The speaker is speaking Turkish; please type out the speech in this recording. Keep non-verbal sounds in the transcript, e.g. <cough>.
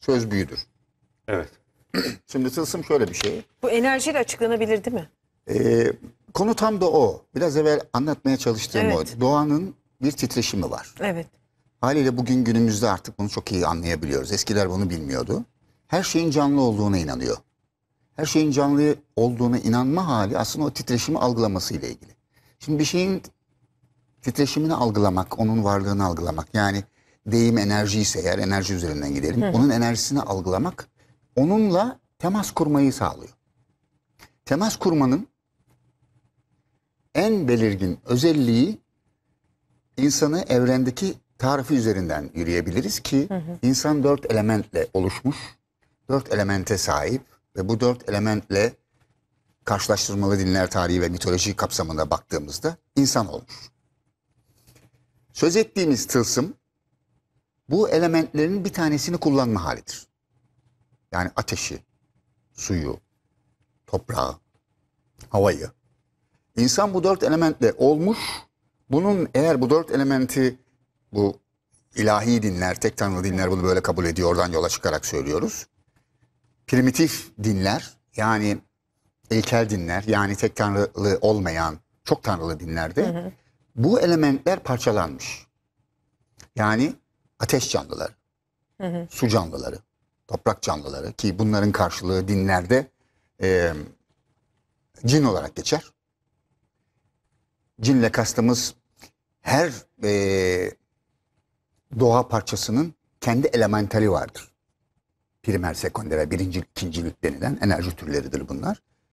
söz büyüdür. Evet. <clears throat> Şimdi tılsım şöyle bir şey. Bu enerjiyle açıklanabilir değil mi? Ee, konu tam da o. Biraz evvel anlatmaya çalıştığım evet. o. Doğanın bir titreşimi var. Evet. Haliyle bugün günümüzde artık bunu çok iyi anlayabiliyoruz. Eskiler bunu bilmiyordu. Her şeyin canlı olduğuna inanıyor. Her şeyin canlı olduğuna inanma hali aslında o titreşimi algılaması ile ilgili. Şimdi bir şeyin titreşimini algılamak, onun varlığını algılamak. Yani deyim enerji ise eğer enerji üzerinden gidelim. Hı. Onun enerjisini algılamak onunla temas kurmayı sağlıyor. Temas kurmanın en belirgin özelliği insanı evrendeki tarifi üzerinden yürüyebiliriz ki hı hı. insan dört elementle oluşmuş, dört elemente sahip ve bu dört elementle karşılaştırmalı dinler tarihi ve mitoloji kapsamında baktığımızda insan olmuş. Söz ettiğimiz tılsım bu elementlerin bir tanesini kullanma halidir. Yani ateşi, suyu, toprağı, havayı. İnsan bu dört elementle olmuş. Bunun eğer bu dört elementi bu ilahi dinler, tek tanrı dinler bunu böyle kabul ediyor. Oradan yola çıkarak söylüyoruz. Primitif dinler yani ilkel dinler yani tek tanrılı olmayan çok tanrılı dinlerde hı hı. bu elementler parçalanmış. Yani ateş canlıları, hı hı. su canlıları, toprak canlıları ki bunların karşılığı dinlerde e, cin olarak geçer. Cinle kastımız her e, doğa parçasının kendi elementali vardır. Primer, sekonder, birinci, ikincilik denilen enerji türleridir bunlar.